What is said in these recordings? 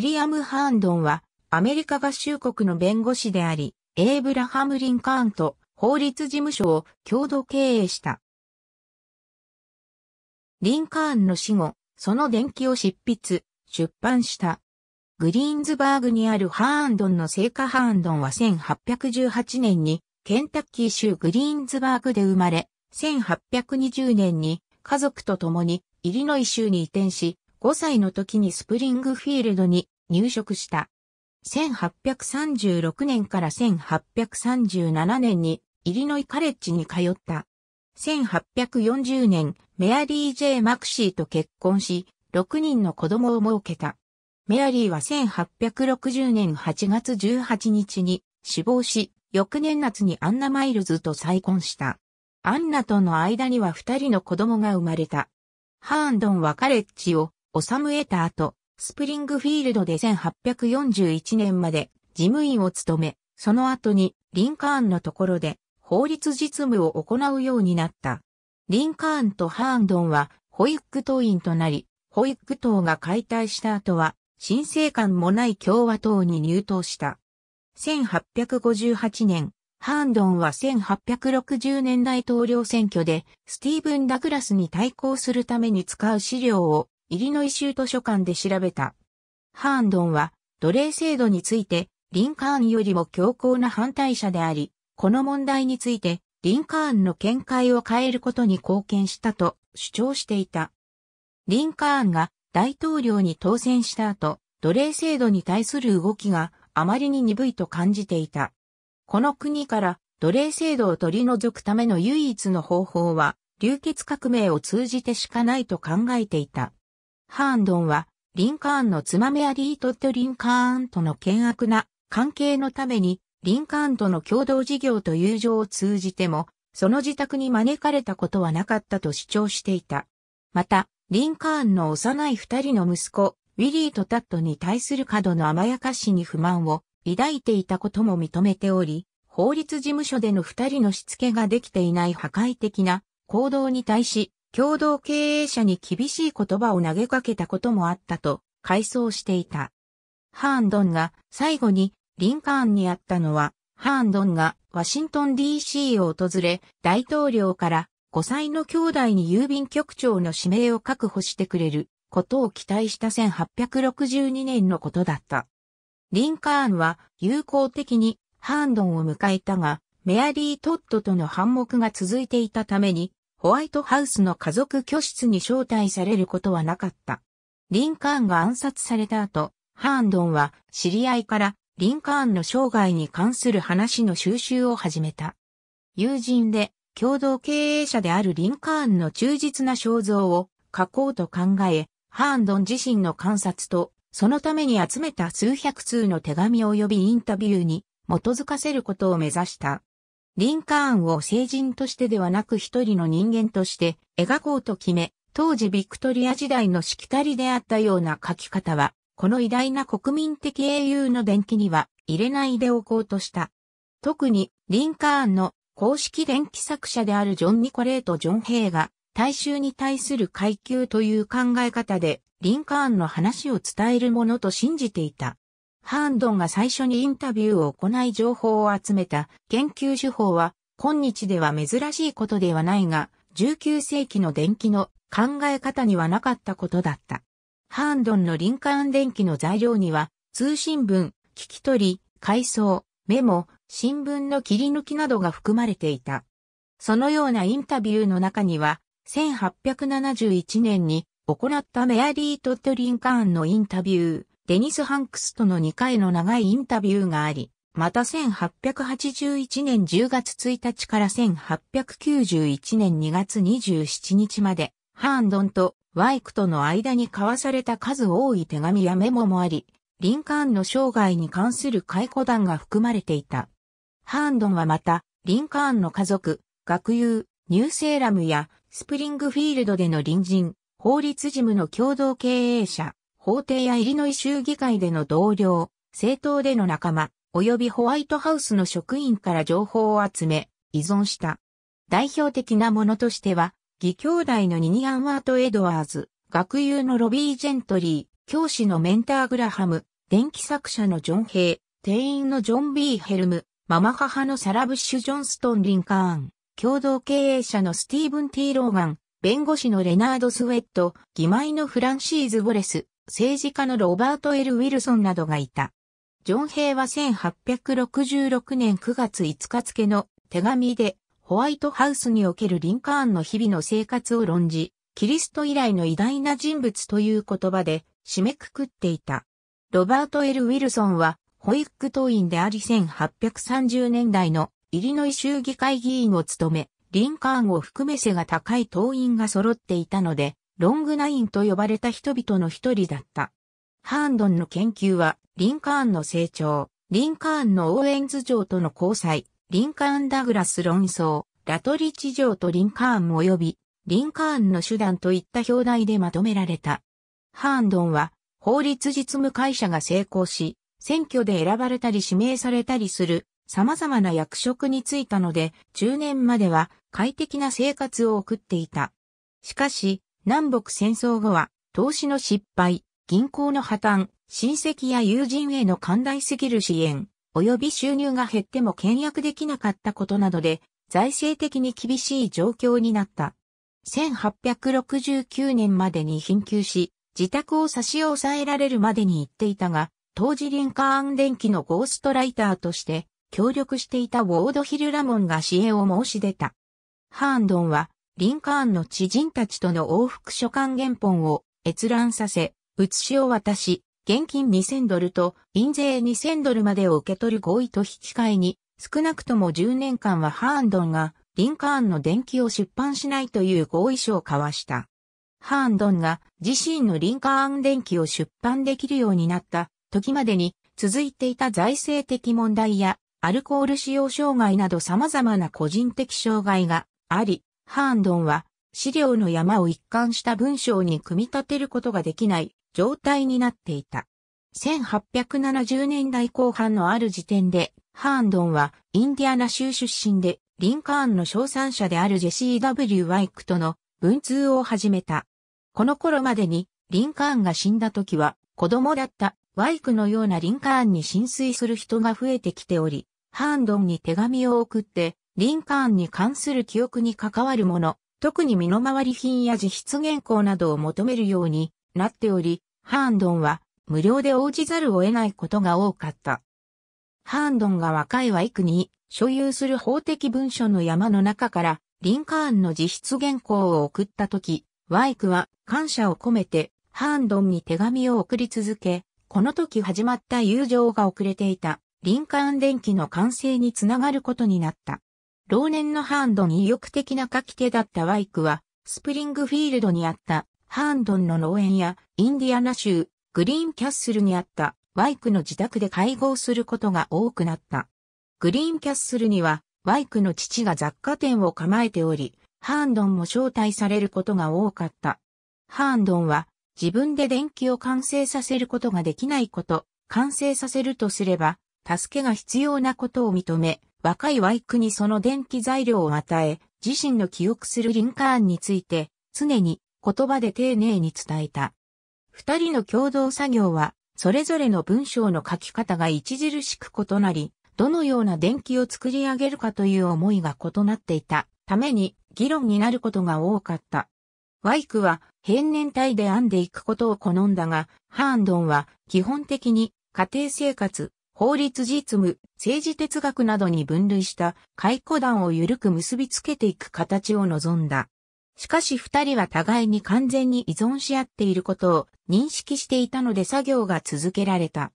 ウィリアム・ハーンドンは、アメリカ合衆国の弁護士であり、エイブラハム・リンカーンと法律事務所を共同経営した。リンカーンの死後、その伝記を執筆、出版した。グリーンズバーグにあるハーンドンの聖火ハーンドンは1818年にケンタッキー州グリーンズバーグで生まれ、1820年に家族と共にイリノイ州に移転し、5歳の時にスプリングフィールドに入植した。1836年から1837年にイリノイカレッジに通った。1840年、メアリー・ジェイ・マクシーと結婚し、6人の子供を設けた。メアリーは1860年8月18日に死亡し、翌年夏にアンナ・マイルズと再婚した。アンナとの間には二人の子供が生まれた。ハーンドンはカレッジを治めた後、スプリングフィールドで1841年まで事務員を務め、その後にリンカーンのところで法律実務を行うようになった。リンカーンとハーンドンは保育党員となり、保育党が解体した後は、新生官もない共和党に入党した。1858年、ハーンドンは1860年大統領選挙で、スティーブン・ダグラスに対抗するために使う資料をイリノイ州図書館で調べた。ハーンドンは、奴隷制度について、リンカーンよりも強硬な反対者であり、この問題について、リンカーンの見解を変えることに貢献したと主張していた。リンカーンが大統領に当選した後、奴隷制度に対する動きがあまりに鈍いと感じていた。この国から奴隷制度を取り除くための唯一の方法は、流血革命を通じてしかないと考えていた。ハーンドンは、リンカーンの妻メアリー・トッド・リンカーンとの険悪な関係のために、リンカーンとの共同事業と友情を通じても、その自宅に招かれたことはなかったと主張していた。また、リンカーンの幼い二人の息子、ウィリーとタッドに対する過度の甘やかしに不満を抱いていたことも認めており、法律事務所での二人のしつけができていない破壊的な行動に対し、共同経営者に厳しい言葉を投げかけたこともあったと、回想していた。ハーンドンが最後にリンカーンに会ったのは、ハーンドンがワシントン DC を訪れ、大統領から5歳の兄弟に郵便局長の指名を確保してくれることを期待した1862年のことだった。リンカーンは友好的にハーンドンを迎えたが、メアリー・トッドとの反目が続いていたために、ホワイトハウスの家族居室に招待されることはなかった。リンカーンが暗殺された後、ハーンドンは知り合いからリンカーンの生涯に関する話の収集を始めた。友人で共同経営者であるリンカーンの忠実な肖像を書こうと考え、ハーンドン自身の観察とそのために集めた数百通の手紙及びインタビューに基づかせることを目指した。リンカーンを成人としてではなく一人の人間として描こうと決め、当時ビクトリア時代のしきたりであったような書き方は、この偉大な国民的英雄の伝記には入れないでおこうとした。特に、リンカーンの公式伝記作者であるジョン・ニコレート・ジョン・ヘイが、大衆に対する階級という考え方で、リンカーンの話を伝えるものと信じていた。ハーンドンが最初にインタビューを行い情報を集めた研究手法は、今日では珍しいことではないが、19世紀の電気の考え方にはなかったことだった。ハーンドンのリンカーン電気の材料には、通信文、聞き取り、回送、メモ、新聞の切り抜きなどが含まれていた。そのようなインタビューの中には、1871年に行ったメアリー・トッド・リンカーンのインタビュー、デニス・ハンクスとの2回の長いインタビューがあり、また1881年10月1日から1891年2月27日まで、ハーンドンとワイクとの間に交わされた数多い手紙やメモもあり、リンカーンの生涯に関する解雇談が含まれていた。ハーンドンはまた、リンカーンの家族、学友、ニューセーラムやスプリングフィールドでの隣人、法律事務の共同経営者、法廷やイリノイ州議会での同僚、政党での仲間、及びホワイトハウスの職員から情報を集め、依存した。代表的なものとしては、義兄弟のニニアンワート・エドワーズ、学友のロビー・ジェントリー、教師のメンター・グラハム、電気作者のジョン・ヘイ、店員のジョン・ビー・ヘルム、ママ母のサラ・ブッシュ・ジョンストン・リンカーン、共同経営者のスティーブン・ティー・ローガン、弁護士のレナード・スウェット、義妹のフランシーズ・ボレス、政治家のロバート・ L・ ウィルソンなどがいた。ジョン・ヘイは1866年9月5日付の手紙でホワイトハウスにおけるリンカーンの日々の生活を論じ、キリスト以来の偉大な人物という言葉で締めくくっていた。ロバート・ L・ ウィルソンはホイック党員であり1830年代のイリノイ州議会議員を務め、リンカーンを含め背が高い党員が揃っていたので、ロングナインと呼ばれた人々の一人だった。ハーンドンの研究は、リンカーンの成長、リンカーンのオーエンズ城との交際、リンカーンダグラス論争、ラトリチ城とリンカーン及び、リンカーンの手段といった表題でまとめられた。ハーンドンは、法律実務会社が成功し、選挙で選ばれたり指名されたりする様々な役職に就いたので、中年までは快適な生活を送っていた。しかし、南北戦争後は、投資の失敗、銀行の破綻、親戚や友人への寛大すぎる支援、及び収入が減っても倹約できなかったことなどで、財政的に厳しい状況になった。1869年までに貧窮し、自宅を差し押さえられるまでに行っていたが、当時リンカーン電機のゴーストライターとして協力していたウォードヒル・ラモンが支援を申し出た。ハーンドンはリンカーンの知人たちとの往復書簡原本を閲覧させ、写しを渡し、現金2000ドルと印税2000ドルまでを受け取る合意と引き換えに、少なくとも10年間はハーンドンがリンカーンの電気を出版しないという合意書を交わした。ハーンドンが自身のリンカーン電気を出版できるようになった時までに続いていた財政的問題やアルコール使用障害など様々な個人的障害があり、ハーンドンは資料の山を一貫した文章に組み立てることができない状態になっていた。1870年代後半のある時点で、ハーンドンはインディアナ州出身で、リンカーンの賞賛者であるジェシー・ W・ ワイクとの文通を始めた。この頃までに、リンカーンが死んだ時は、子供だったワイクのようなリンカーンに浸水する人が増えてきており、ハーンドンに手紙を送って、リンカーンに関する記憶に関わるもの、特に身の回り品や自筆原稿などを求めるようになっており、ハーンドンは無料で応じざるを得ないことが多かった。ハーンドンが若いワイクに所有する法的文書の山の中からリンカーンの自筆原稿を送ったとき、ワイクは感謝を込めてハーンドンに手紙を送り続け、この時始まった友情が遅れていたリンカーン電気の完成につながることになった。老年のハーンドに意欲的な書き手だったワイクは、スプリングフィールドにあったハーンドンの農園やインディアナ州グリーンキャッスルにあったワイクの自宅で会合することが多くなった。グリーンキャッスルにはワイクの父が雑貨店を構えており、ハーンドンも招待されることが多かった。ハーンドンは自分で電気を完成させることができないこと、完成させるとすれば、助けが必要なことを認め、若いワイクにその電気材料を与え、自身の記憶するリンカーンについて、常に言葉で丁寧に伝えた。二人の共同作業は、それぞれの文章の書き方が著しく異なり、どのような電気を作り上げるかという思いが異なっていたために議論になることが多かった。ワイクは変年体で編んでいくことを好んだが、ハーンドンは基本的に家庭生活、法律実務、政治哲学などに分類した解雇団を緩く結びつけていく形を望んだ。しかし二人は互いに完全に依存し合っていることを認識していたので作業が続けられた。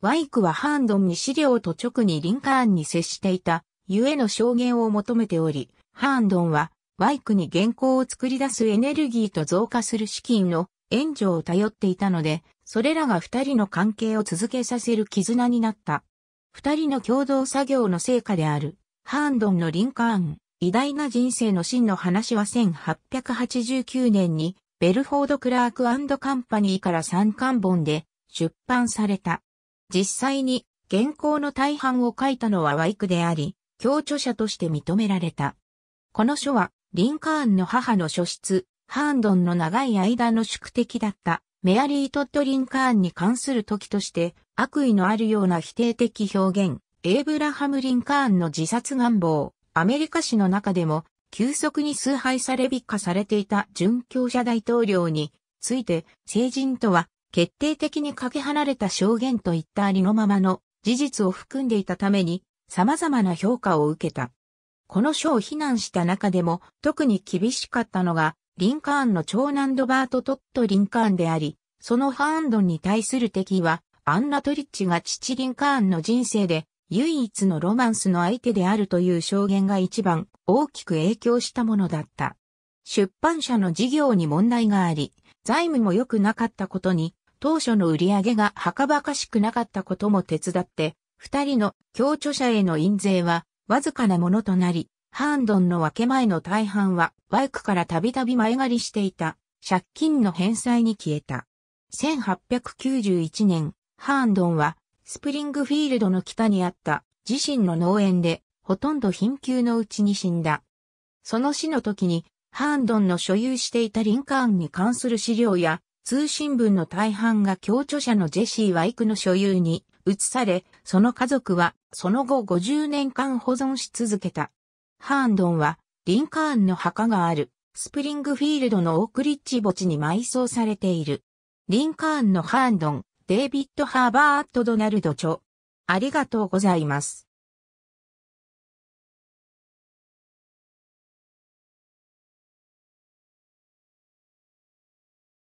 ワイクはハーンドンに資料と直にリンカーンに接していた、ゆえの証言を求めており、ハーンドンはワイクに原稿を作り出すエネルギーと増加する資金の援助を頼っていたので、それらが二人の関係を続けさせる絆になった。二人の共同作業の成果である、ハーンドンのリンカーン、偉大な人生の真の話は1889年に、ベルフォード・クラークカンパニーから三巻本で出版された。実際に原稿の大半を書いたのはワイクであり、共著者として認められた。この書は、リンカーンの母の書室、ハーンドンの長い間の宿敵だった、メアリー・トッドリン・カーンに関する時として、悪意のあるような否定的表現、エイブラハム・リンカーンの自殺願望、アメリカ史の中でも、急速に崇拝され美化されていた殉教者大統領について、成人とは決定的にかけ離れた証言といったありのままの事実を含んでいたために、様々な評価を受けた。この書を非難した中でも特に厳しかったのがリンカーンの長男ドバート・トット・リンカーンであり、そのハーンドンに対する敵は、アンナ・トリッチが父リンカーンの人生で唯一のロマンスの相手であるという証言が一番大きく影響したものだった。出版社の事業に問題があり、財務も良くなかったことに、当初の売り上げがはかばかしくなかったことも手伝って、二人の協著者への印税はわずかなものとなり、ハーンドンの分け前の大半は、ワイクからたびたび前借りしていた、借金の返済に消えた。1891年、ハーンドンは、スプリングフィールドの北にあった自身の農園で、ほとんど貧窮のうちに死んだ。その死の時に、ハーンドンの所有していたリンカーンに関する資料や、通信文の大半が共著者のジェシー・ワイクの所有に移され、その家族はその後50年間保存し続けた。ハーンドンは、リンカーンの墓がある、スプリングフィールドのオークリッジ墓地に埋葬されている。リンカーンのハーンドン、デイビッド・ハーバート・ドナルド著。ありがとうございます。